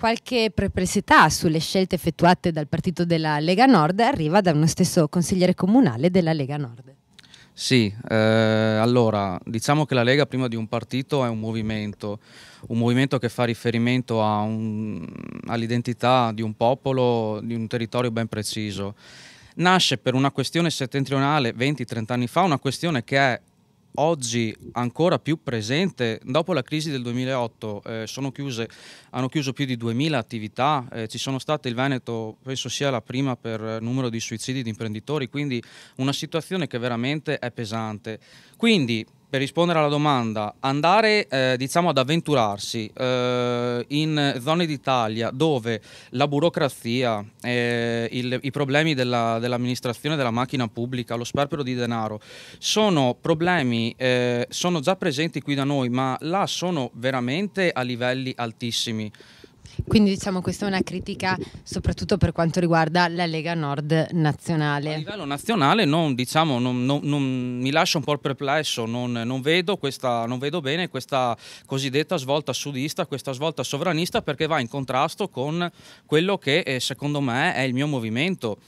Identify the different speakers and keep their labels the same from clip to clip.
Speaker 1: Qualche perplessità sulle scelte effettuate dal partito della Lega Nord arriva da uno stesso consigliere comunale della Lega Nord.
Speaker 2: Sì, eh, allora diciamo che la Lega prima di un partito è un movimento, un movimento che fa riferimento all'identità di un popolo, di un territorio ben preciso. Nasce per una questione settentrionale 20-30 anni fa, una questione che è oggi ancora più presente. Dopo la crisi del 2008 eh, chiuse, hanno chiuso più di 2000 attività, eh, ci sono state il Veneto, penso sia la prima per eh, numero di suicidi di imprenditori, quindi una situazione che veramente è pesante. Quindi per rispondere alla domanda, andare eh, diciamo ad avventurarsi eh, in zone d'Italia dove la burocrazia, eh, il, i problemi della, dell'amministrazione della macchina pubblica, lo sperpero di denaro, sono problemi, eh, sono già presenti qui da noi, ma là sono veramente a livelli altissimi.
Speaker 1: Quindi diciamo questa è una critica soprattutto per quanto riguarda la Lega Nord nazionale. A
Speaker 2: livello nazionale non, diciamo, non, non, non mi lascio un po' perplesso, non, vedo questa, non vedo bene questa cosiddetta svolta sudista, questa svolta sovranista perché va in contrasto con quello che eh, secondo me è il mio movimento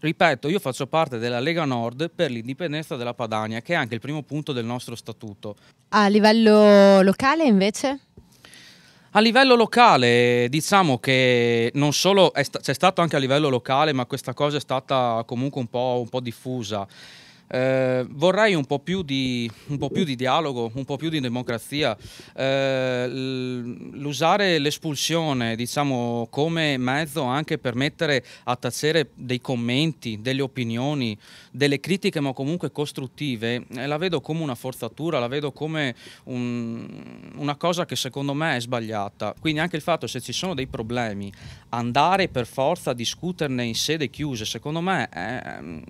Speaker 2: ripeto, io faccio parte della Lega Nord per l'indipendenza della Padania, che è anche il primo punto del nostro statuto.
Speaker 1: A livello locale invece?
Speaker 2: A livello locale, diciamo che non solo c'è sta stato anche a livello locale, ma questa cosa è stata comunque un po', un po diffusa. Eh, vorrei un po, di, un po, più di, dialogo, un po' più di democrazia. Eh, l'usare l'espulsione diciamo, come mezzo anche per mettere a tacere dei commenti, delle opinioni, delle critiche ma comunque costruttive, eh, la vedo come una forzatura, la vedo come un, una cosa che secondo me è sbagliata. Quindi anche il fatto se ci sono dei problemi, andare per forza a discuterne in sede chiuse, secondo me è ehm,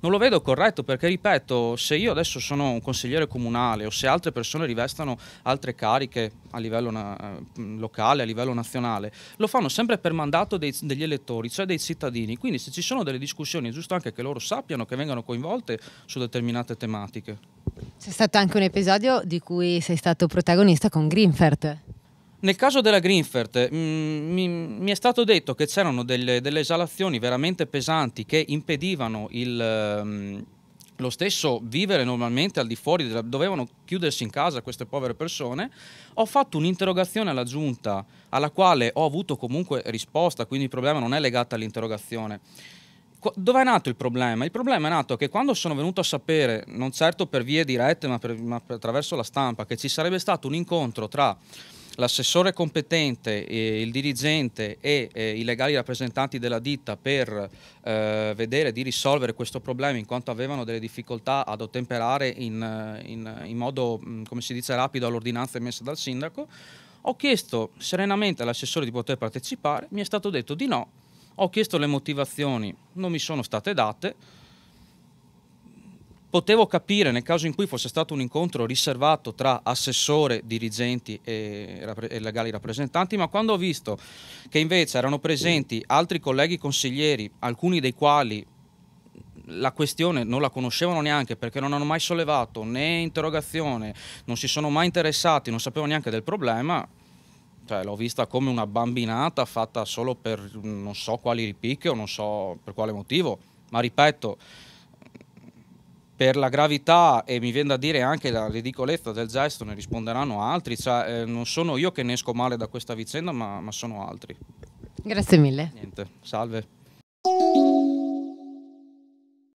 Speaker 2: non lo vedo corretto perché, ripeto, se io adesso sono un consigliere comunale o se altre persone rivestano altre cariche a livello na- eh, locale, a livello nazionale, lo fanno sempre per mandato dei, degli elettori, cioè dei cittadini. Quindi se ci sono delle discussioni è giusto anche che loro sappiano che vengano coinvolte su determinate tematiche.
Speaker 1: C'è stato anche un episodio di cui sei stato protagonista con Greenfert.
Speaker 2: Nel caso della Greenfert mm, mi, mi, è stato detto che c'erano delle, delle, esalazioni veramente pesanti che impedivano il... Mh, mm, lo stesso vivere normalmente al di fuori, dovevano chiudersi in casa queste povere persone. Ho fatto un'interrogazione alla giunta, alla quale ho avuto comunque risposta, quindi il problema non è legato all'interrogazione. Dove è nato il problema? Il problema è nato che quando sono venuto a sapere, non certo per vie dirette, ma, per, ma attraverso la stampa, che ci sarebbe stato un incontro tra l'assessore competente, eh, il dirigente e eh, i legali rappresentanti della ditta per eh, vedere di risolvere questo problema in quanto avevano delle difficoltà ad ottemperare in, eh, in, in modo, mm, come si dice, rapido all'ordinanza emessa dal sindaco. Ho chiesto serenamente all'assessore di poter partecipare, mi è stato detto di no, ho chiesto le motivazioni, non mi sono state date Potevo capire nel caso in cui fosse stato un incontro riservato tra assessore, dirigenti e, e legali rappresentanti, ma quando ho visto che invece erano presenti altri colleghi consiglieri, alcuni dei quali la questione non la conoscevano neanche perché non hanno mai sollevato né interrogazione, non si sono mai interessati, non sapevano neanche del problema. Cioè, l'ho vista come una bambinata fatta solo per non so quali ripicche o non so per quale motivo, ma ripeto, per la gravità e mi viene da dire anche la ridicolezza del gesto ne risponderanno altri, cioè, eh, non sono io che ne esco male da questa vicenda ma, ma sono altri.
Speaker 1: Grazie mille.
Speaker 2: Niente, salve.